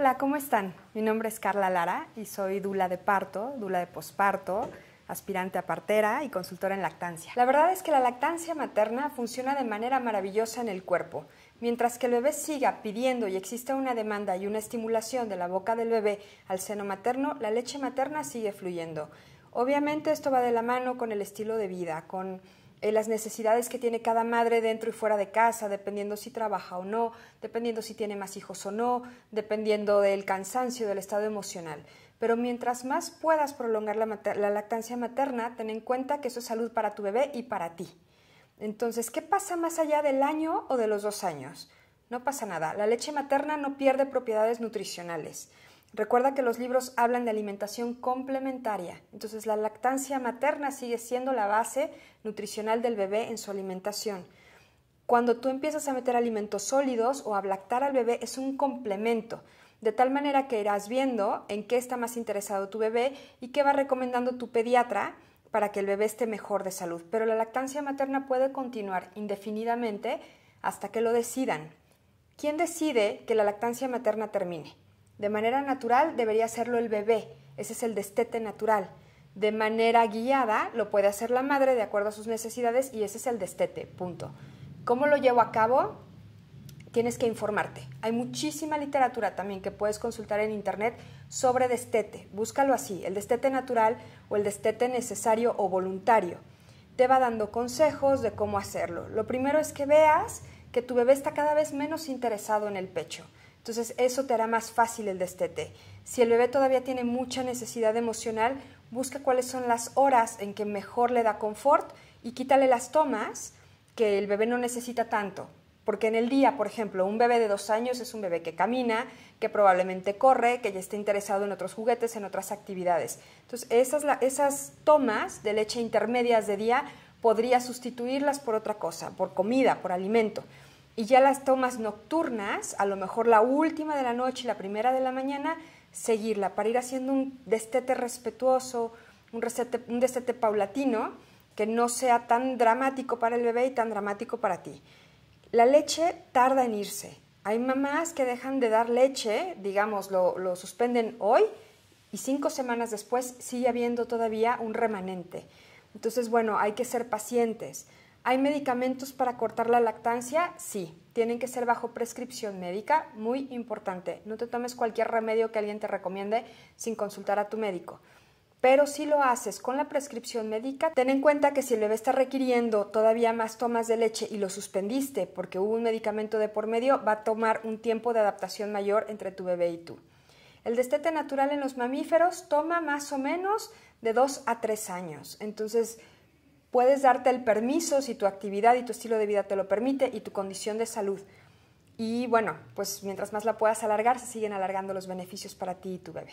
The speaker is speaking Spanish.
Hola, ¿cómo están? Mi nombre es Carla Lara y soy dula de parto, dula de posparto, aspirante a partera y consultora en lactancia. La verdad es que la lactancia materna funciona de manera maravillosa en el cuerpo. Mientras que el bebé siga pidiendo y exista una demanda y una estimulación de la boca del bebé al seno materno, la leche materna sigue fluyendo. Obviamente esto va de la mano con el estilo de vida, con eh, las necesidades que tiene cada madre dentro y fuera de casa, dependiendo si trabaja o no, dependiendo si tiene más hijos o no, dependiendo del cansancio, del estado emocional. Pero mientras más puedas prolongar la lactancia materna, ten en cuenta que eso es salud para tu bebé y para ti. Entonces, ¿qué pasa más allá del año o de los dos años? No pasa nada. La leche materna no pierde propiedades nutricionales. Recuerda que los libros hablan de alimentación complementaria, entonces la lactancia materna sigue siendo la base nutricional del bebé en su alimentación. Cuando tú empiezas a meter alimentos sólidos o a lactar al bebé es un complemento, de tal manera que irás viendo en qué está más interesado tu bebé y qué va recomendando tu pediatra para que el bebé esté mejor de salud. Pero la lactancia materna puede continuar indefinidamente hasta que lo decidan. ¿Quién decide que la lactancia materna termine? De manera natural debería hacerlo el bebé, ese es el destete natural. De manera guiada lo puede hacer la madre de acuerdo a sus necesidades y ese es el destete, punto. ¿Cómo lo llevo a cabo? Tienes que informarte. Hay muchísima literatura también que puedes consultar en internet sobre destete. Búscalo así, el destete natural o el destete necesario o voluntario. Te va dando consejos de cómo hacerlo. Lo primero es que veas que tu bebé está cada vez menos interesado en el pecho entonces eso te hará más fácil el destete. Si el bebé todavía tiene mucha necesidad emocional, busca cuáles son las horas en que mejor le da confort y quítale las tomas que el bebé no necesita tanto. Porque en el día, por ejemplo, un bebé de dos años es un bebé que camina, que probablemente corre, que ya está interesado en otros juguetes, en otras actividades. Entonces, esas, esas tomas de leche intermedias de día podría sustituirlas por otra cosa, por comida, por alimento y ya las tomas nocturnas, a lo mejor la última de la noche y la primera de la mañana, seguirla para ir haciendo un destete respetuoso, un, destete paulatino que no sea tan dramático para el bebé y tan dramático para ti. La leche tarda en irse. Hay mamás que dejan de dar leche, digamos, lo suspenden hoy y cinco semanas después sigue habiendo todavía un remanente. Entonces, bueno, hay que ser pacientes. ¿Hay medicamentos para cortar la lactancia? Sí, tienen que ser bajo prescripción médica, muy importante. No te tomes cualquier remedio que alguien te recomiende sin consultar a tu médico. Pero si lo haces con la prescripción médica, ten en cuenta que si el bebé está requiriendo todavía más tomas de leche y lo suspendiste porque hubo un medicamento de por medio, va a tomar un tiempo de adaptación mayor entre tu bebé y tú. El destete natural en los mamíferos toma más o menos de 2 a 3 años. Entonces, Puedes darte el permiso si tu actividad y tu estilo de vida te lo permite y tu condición de salud. Y bueno, pues mientras más la puedas alargar, se siguen alargando los beneficios para ti y tu bebé.